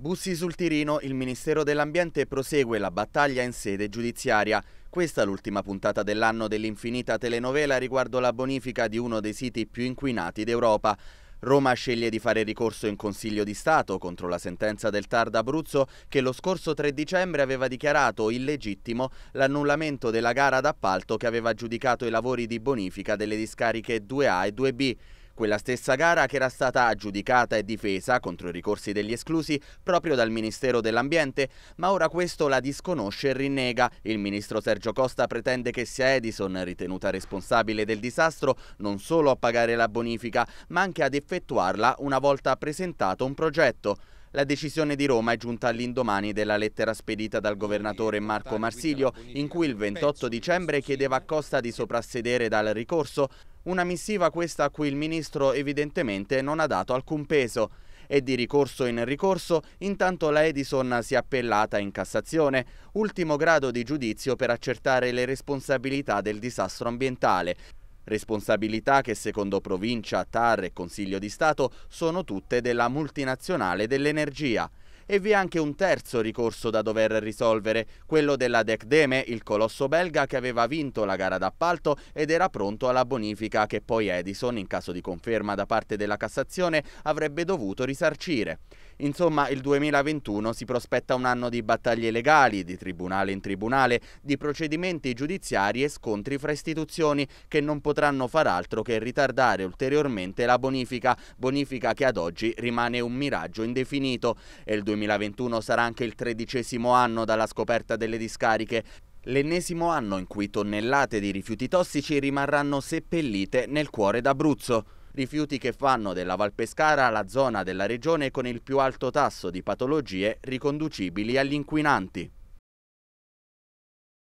Bussi sul Tirino, il Ministero dell'Ambiente prosegue la battaglia in sede giudiziaria. Questa è l'ultima puntata dell'anno dell'infinita telenovela riguardo la bonifica di uno dei siti più inquinati d'Europa. Roma sceglie di fare ricorso in Consiglio di Stato contro la sentenza del TAR d'Abruzzo che lo scorso 3 dicembre aveva dichiarato illegittimo l'annullamento della gara d'appalto che aveva giudicato i lavori di bonifica delle discariche 2A e 2B. Quella stessa gara che era stata aggiudicata e difesa contro i ricorsi degli esclusi proprio dal Ministero dell'Ambiente, ma ora questo la disconosce e rinnega. Il ministro Sergio Costa pretende che sia Edison, ritenuta responsabile del disastro, non solo a pagare la bonifica, ma anche ad effettuarla una volta presentato un progetto. La decisione di Roma è giunta all'indomani della lettera spedita dal governatore Marco Marsilio in cui il 28 dicembre chiedeva a Costa di soprassedere dal ricorso una missiva questa a cui il ministro evidentemente non ha dato alcun peso. E di ricorso in ricorso, intanto la Edison si è appellata in Cassazione, ultimo grado di giudizio per accertare le responsabilità del disastro ambientale. Responsabilità che secondo provincia, TAR e Consiglio di Stato sono tutte della multinazionale dell'energia e vi è anche un terzo ricorso da dover risolvere, quello della Decdeme, il colosso belga che aveva vinto la gara d'appalto ed era pronto alla bonifica che poi Edison, in caso di conferma da parte della Cassazione, avrebbe dovuto risarcire. Insomma, il 2021 si prospetta un anno di battaglie legali, di tribunale in tribunale, di procedimenti giudiziari e scontri fra istituzioni che non potranno far altro che ritardare ulteriormente la bonifica, bonifica che ad oggi rimane un miraggio indefinito. E il 2021 2021 sarà anche il tredicesimo anno dalla scoperta delle discariche, l'ennesimo anno in cui tonnellate di rifiuti tossici rimarranno seppellite nel cuore d'Abruzzo. Rifiuti che fanno della Val Pescara la zona della regione con il più alto tasso di patologie riconducibili agli inquinanti.